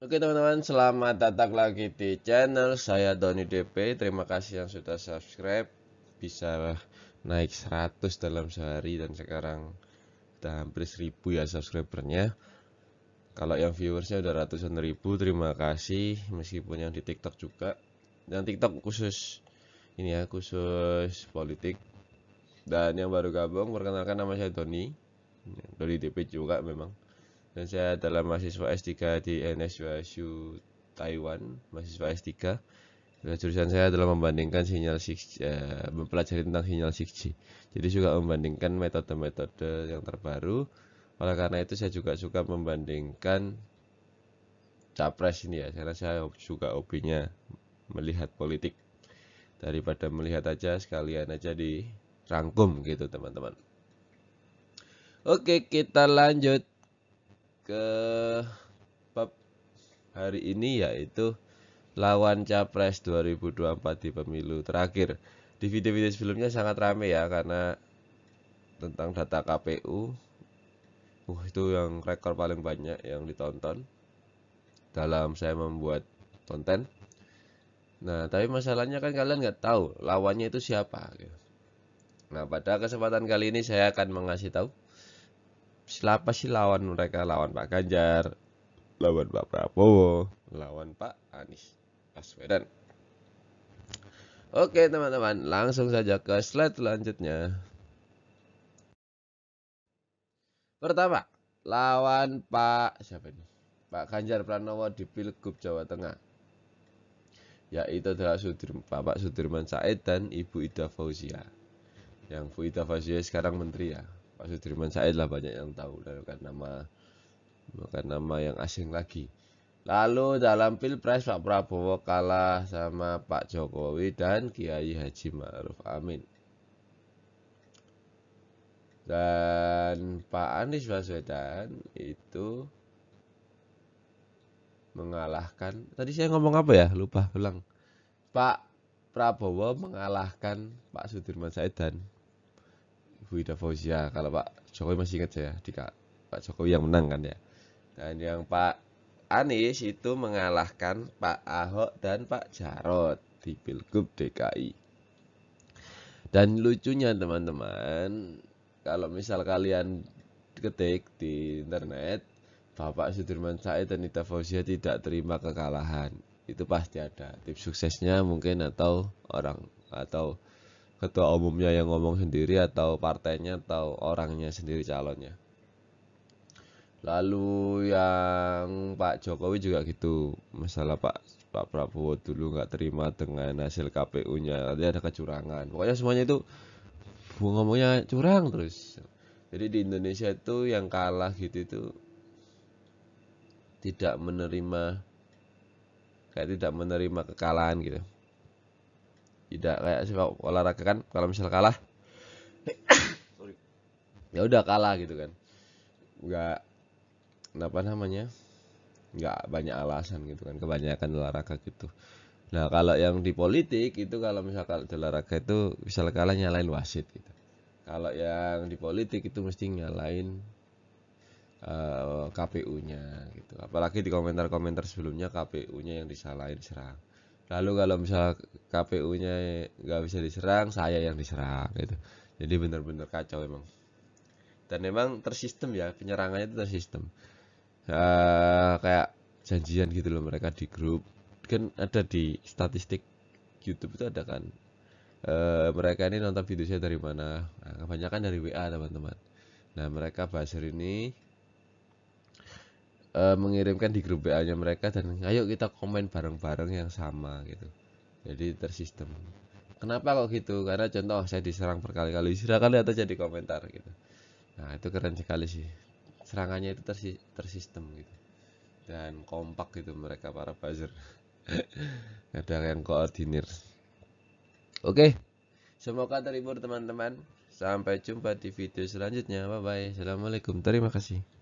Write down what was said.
Oke teman-teman, selamat datang lagi di channel saya Doni DP. Terima kasih yang sudah subscribe. Bisa naik 100 dalam sehari dan sekarang sudah hampir 1000 ya subscribernya. Kalau yang viewersnya udah ratusan ribu, terima kasih. Meskipun yang di TikTok juga. dan TikTok khusus ini ya, khusus politik. Dan yang baru gabung, perkenalkan nama saya Doni. Doni DP juga memang. Dan saya adalah mahasiswa S3 di NSWSU Taiwan, mahasiswa S3. Dan jurusan saya adalah membandingkan sinyal 6G, eh, mempelajari tentang sinyal 6G. Jadi juga membandingkan metode-metode yang terbaru. Oleh karena itu saya juga suka membandingkan capres ini ya, karena saya juga hobinya melihat politik. Daripada melihat aja sekalian aja dirangkum gitu teman-teman. Oke, kita lanjut ke bab hari ini yaitu lawan capres 2024 di pemilu terakhir. Di video-video sebelumnya sangat rame ya karena tentang data KPU. Uh, itu yang rekor paling banyak yang ditonton dalam saya membuat konten. Nah, tapi masalahnya kan kalian nggak tahu lawannya itu siapa. Gitu. Nah, pada kesempatan kali ini saya akan mengasih tahu siapa sih lawan mereka lawan Pak Ganjar lawan Pak Prabowo lawan Pak Anies Baswedan Oke teman-teman langsung saja ke slide selanjutnya Pertama lawan Pak siapa ini Pak Ganjar Pranowo di Pilgub Jawa Tengah yaitu adalah Sudirman, Bapak Sudirman Said dan Ibu Ida Fauzia yang Bu Ida Fauzia sekarang menteri ya Pak Sudirman Said lah banyak yang tahu bukan nama bukan nama yang asing lagi. Lalu dalam pilpres Pak Prabowo kalah sama Pak Jokowi dan Kiai Haji Ma'ruf Amin. Dan Pak Anies Baswedan itu mengalahkan tadi saya ngomong apa ya lupa ulang Pak Prabowo mengalahkan Pak Sudirman Said dan Bu Ida Fauzia kalau Pak Jokowi masih ingat saya di Pak Jokowi yang menang kan ya dan yang Pak Anies itu mengalahkan Pak Ahok dan Pak Jarot di Pilgub DKI dan lucunya teman-teman kalau misal kalian ketik di internet Bapak Sudirman Said dan Ida Fauzia tidak terima kekalahan itu pasti ada tips suksesnya mungkin atau orang atau ketua umumnya yang ngomong sendiri atau partainya atau orangnya sendiri calonnya lalu yang Pak Jokowi juga gitu masalah Pak Pak Prabowo dulu nggak terima dengan hasil KPU-nya nanti ada kecurangan pokoknya semuanya itu bu ngomongnya curang terus jadi di Indonesia itu yang kalah gitu itu tidak menerima kayak tidak menerima kekalahan gitu tidak kayak sih olahraga kan kalau misal kalah ya udah kalah gitu kan nggak apa namanya nggak banyak alasan gitu kan kebanyakan olahraga gitu nah kalau yang di politik itu kalau misal kalau olahraga itu misal kalah nyalain wasit gitu kalau yang di politik itu mesti nyalain eh, KPU-nya gitu apalagi di komentar-komentar sebelumnya KPU-nya yang disalahin serang lalu kalau misal KPU-nya nggak bisa diserang saya yang diserang gitu jadi benar-benar kacau emang dan emang tersistem ya penyerangannya itu tersistem uh, kayak janjian gitu loh mereka di grup kan ada di statistik YouTube itu ada kan uh, mereka ini nonton video saya dari mana nah, kebanyakan dari WA teman-teman nah mereka bahas ini uh, mengirimkan di grup WA-nya mereka dan ayo kita komen bareng-bareng yang sama gitu. Jadi tersistem. Kenapa kok gitu? Karena contoh oh, saya diserang berkali-kali. Silakan lihat aja di komentar gitu. Nah, itu keren sekali sih. Serangannya itu tersi tersistem gitu. Dan kompak gitu mereka para buzzer. Ada yang koordinir. Oke. Semoga terhibur teman-teman. Sampai jumpa di video selanjutnya. Bye bye. Assalamualaikum. Terima kasih.